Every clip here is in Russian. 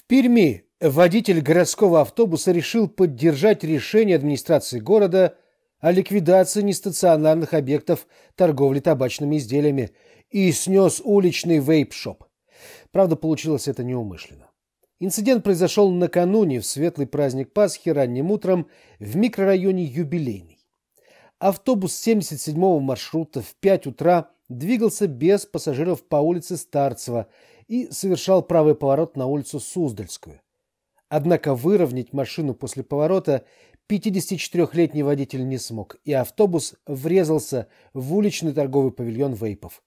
В Перми водитель городского автобуса решил поддержать решение администрации города о ликвидации нестационарных объектов торговли табачными изделиями и снес уличный вейп-шоп. Правда, получилось это неумышленно. Инцидент произошел накануне в светлый праздник Пасхи ранним утром в микрорайоне Юбилейный. Автобус 77-го маршрута в 5 утра двигался без пассажиров по улице Старцева и совершал правый поворот на улицу Суздальскую. Однако выровнять машину после поворота 54-летний водитель не смог, и автобус врезался в уличный торговый павильон вейпов.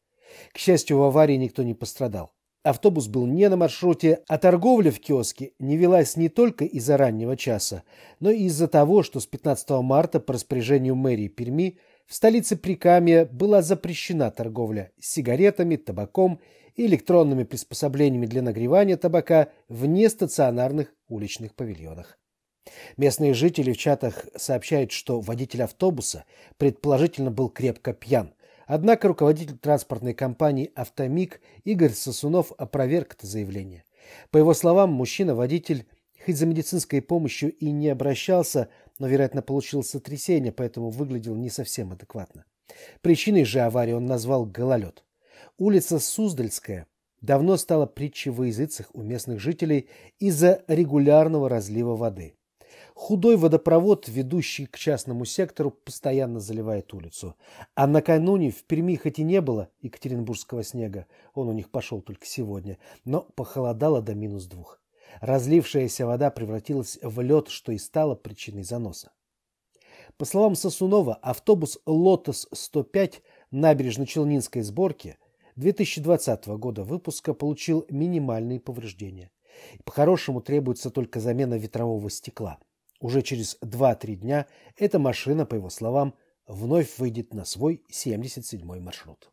К счастью, в аварии никто не пострадал. Автобус был не на маршруте, а торговля в киоске не велась не только из-за раннего часа, но и из-за того, что с 15 марта по распоряжению мэрии Перми – в столице Прикамья была запрещена торговля сигаретами, табаком и электронными приспособлениями для нагревания табака в нестационарных уличных павильонах. Местные жители в чатах сообщают, что водитель автобуса предположительно был крепко пьян. Однако руководитель транспортной компании «Автомик» Игорь Сосунов опроверг это заявление. По его словам, мужчина-водитель Хоть за медицинской помощью и не обращался, но, вероятно, получил сотрясение, поэтому выглядел не совсем адекватно. Причиной же аварии он назвал гололед. Улица Суздальская давно стала притчей во языцах у местных жителей из-за регулярного разлива воды. Худой водопровод, ведущий к частному сектору, постоянно заливает улицу. А накануне в Перми хоть и не было екатеринбургского снега, он у них пошел только сегодня, но похолодало до минус двух. Разлившаяся вода превратилась в лед, что и стало причиной заноса. По словам Сосунова, автобус «Лотос-105» набережной челнинской сборки 2020 года выпуска получил минимальные повреждения. По-хорошему требуется только замена ветрового стекла. Уже через 2-3 дня эта машина, по его словам, вновь выйдет на свой 77-й маршрут.